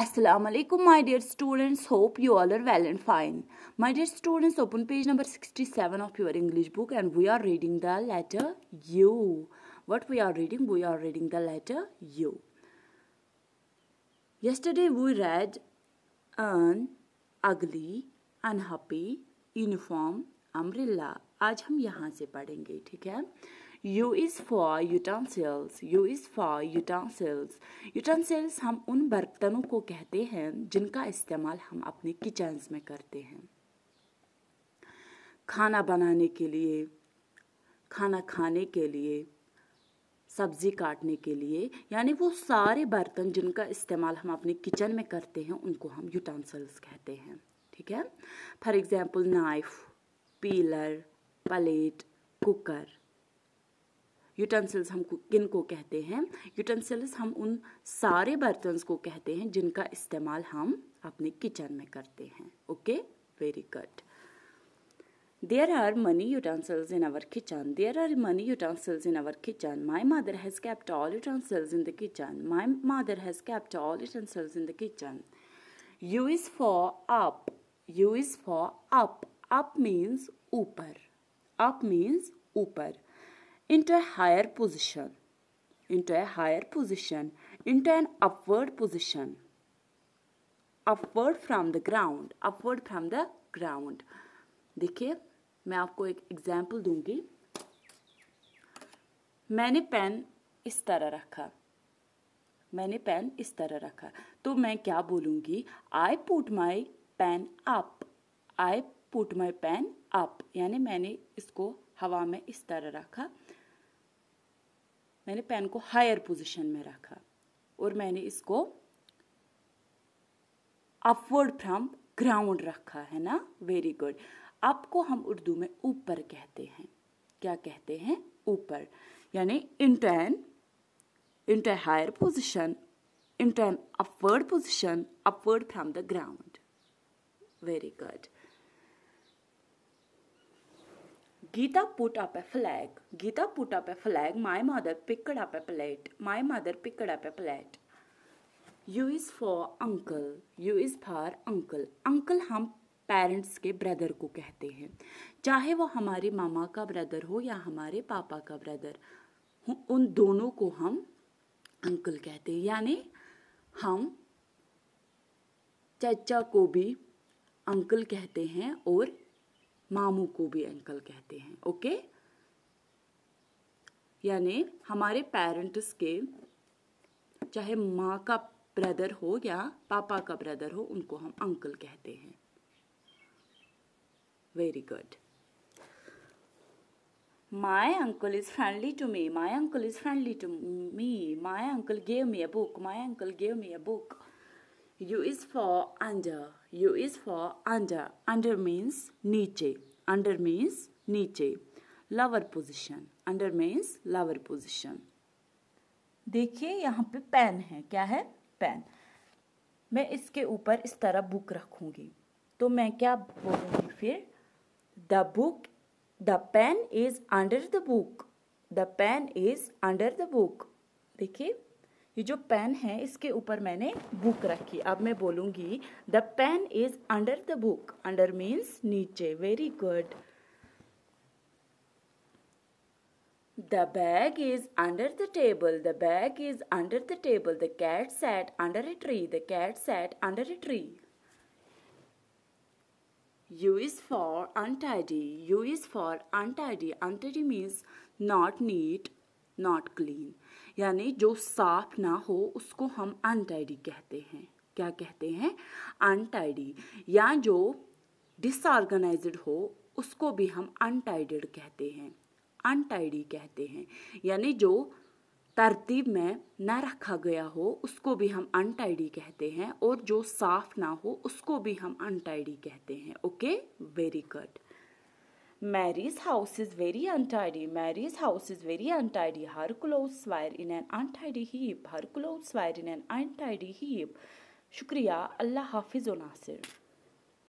Assalamu alaikum my dear students hope you all are well and fine my dear students open page number 67 of your english book and we are reading the letter u what we are reading we are reading the letter u yesterday we read an ugly unhappy uniform umbrella आज हम यहाँ से पढ़ेंगे ठीक है U is for utensils U is for utensils utensils हम उन बर्तनों को कहते हैं जिनका इस्तेमाल हम अपने किचन्स में करते हैं खाना बनाने के लिए खाना खाने के लिए सब्जी काटने के लिए यानी वो सारे बर्तन जिनका इस्तेमाल हम अपने किचन में करते हैं उनको हम यूटेंसिल्स कहते हैं ठीक है for example knife peeler plate cooker utensils हम किन को कहते हैं यूटेंसिल्स हम उन सारे बर्तन को कहते हैं जिनका इस्तेमाल हम अपने किचन में करते हैं okay very good there are many utensils in our kitchen there are many utensils in our kitchen my mother has kept all utensils in the kitchen my mother has kept all utensils in the kitchen U is for up U is for up up means ऊपर up means ऊपर into a higher position into a higher position into an upward position upward from the ground upward from the ground देखिए मैं आपको एक example दूंगी मैंने pen इस तरह रखा मैंने पेन इस तरह रखा तो मैं क्या बोलूँगी I put my pen up I put my pen up यानी मैंने इसको हवा में इस तरह रखा मैंने पेन को हायर पोजीशन में रखा और मैंने इसको अपवर्ड फ्रॉम ग्राउंड रखा है ना वेरी गुड आपको हम उर्दू में ऊपर कहते हैं क्या कहते हैं ऊपर यानी into an into higher position into an upward position upward from the ground very good Gita put up a flag. Gita put up a flag. My mother picked up a plate. My mother picked up a plate. U is for uncle. U is for uncle. Uncle हम parents के brother को कहते हैं चाहे वो हमारे मामा का brother हो या हमारे पापा का ब्रदर उन दोनों को हम अंकल कहते हैं यानी हम चचा को भी अंकल कहते हैं और मामू को भी अंकल कहते हैं ओके यानी हमारे पेरेंट्स के चाहे माँ का ब्रदर हो या पापा का ब्रदर हो उनको हम अंकल कहते हैं very good my uncle is friendly to me my uncle is friendly to me my uncle gave me a book my uncle gave me a book U is for under U is for under. Under means niche. Under means niche. Lower position. Under means lower position. देखिए यहाँ पे pen है क्या है pen मैं इसके ऊपर इस तरह बुक रखूंगी तो मैं क्या बोलूंगी फिर the book the pen is under the book the pen is under the book देखिए ये जो पेन है इसके ऊपर मैंने बुक रखी अब मैं बोलूँगी the pen is under the book under means नीचे very good The bag is under the table. The bag is under the table. The cat sat under a tree. The cat sat under a tree. U is for untidy. U is for untidy. Untidy means not neat, not clean. यानी जो साफ ना हो उसको हम untidy कहते हैं क्या कहते हैं अनटाइडी या जो डिसऑर्गेनाइज्ड हो उसको भी हम अनटाइडेड कहते हैं अनटाइडी कहते हैं यानी जो तरतीब में ना रखा गया हो उसको भी हम अनटाइडी कहते हैं और जो साफ ना हो उसको भी हम अनटाइडी कहते हैं okay very good Mary's house is very untidy. Mary's house is very untidy. Her clothes were in an untidy heap. Her clothes were in an untidy heap. Shukriya. Allah Hafiz Nasir.